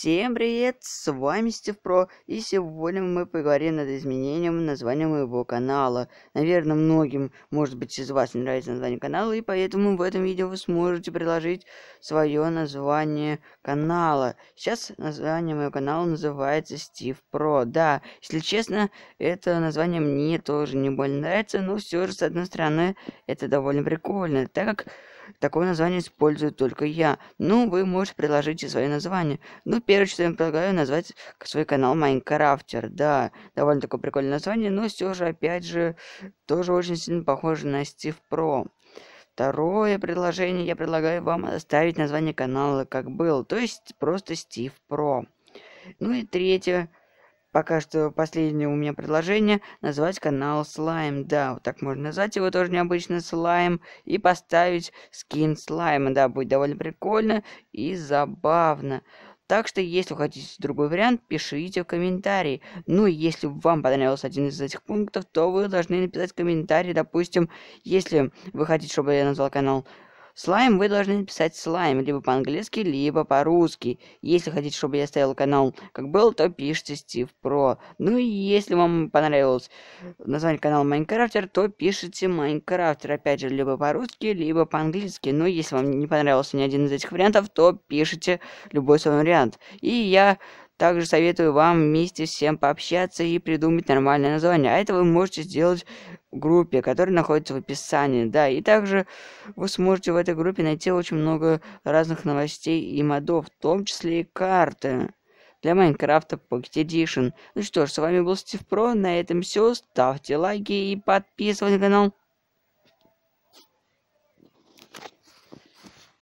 Всем привет, с вами Стив Про, и сегодня мы поговорим над изменением названия моего канала. Наверное, многим, может быть, из вас не нравится название канала, и поэтому в этом видео вы сможете предложить свое название канала. Сейчас название моего канала называется Стив Про. Да, если честно, это название мне тоже не больно нравится, но все же, с одной стороны, это довольно прикольно, так как Такое название использую только я. Ну, вы можете предложить свое название. Ну, первое, что я вам предлагаю, назвать свой канал Майнкрафтер. Да, довольно такое прикольное название, но все же, опять же, тоже очень сильно похоже на Стив Про. Второе предложение я предлагаю вам оставить название канала как было, то есть просто Стив Про. Ну и третье, Пока что последнее у меня предложение назвать канал Слайм. Да, вот так можно назвать его тоже необычно Слайм. И поставить скин Слайма. Да, будет довольно прикольно и забавно. Так что, если вы хотите другой вариант, пишите в комментарии. Ну и если вам понравился один из этих пунктов, то вы должны написать комментарий. Допустим, если вы хотите, чтобы я назвал канал Слайм вы должны написать слайм, либо по-английски, либо по-русски. Если хотите, чтобы я ставил канал как был, то пишите Стив Про. Ну и если вам понравилось название канала Майнкрафтер, то пишите Майнкрафтер, опять же, либо по-русски, либо по-английски. Но ну, если вам не понравился ни один из этих вариантов, то пишите любой свой вариант. И я также советую вам вместе всем пообщаться и придумать нормальное название. А это вы можете сделать группе, которая находится в описании. Да, и также вы сможете в этой группе найти очень много разных новостей и модов, в том числе и карты для Майнкрафта Pocket Edition. Ну что ж, с вами был Стив Про, на этом все. Ставьте лайки и подписывайтесь на канал.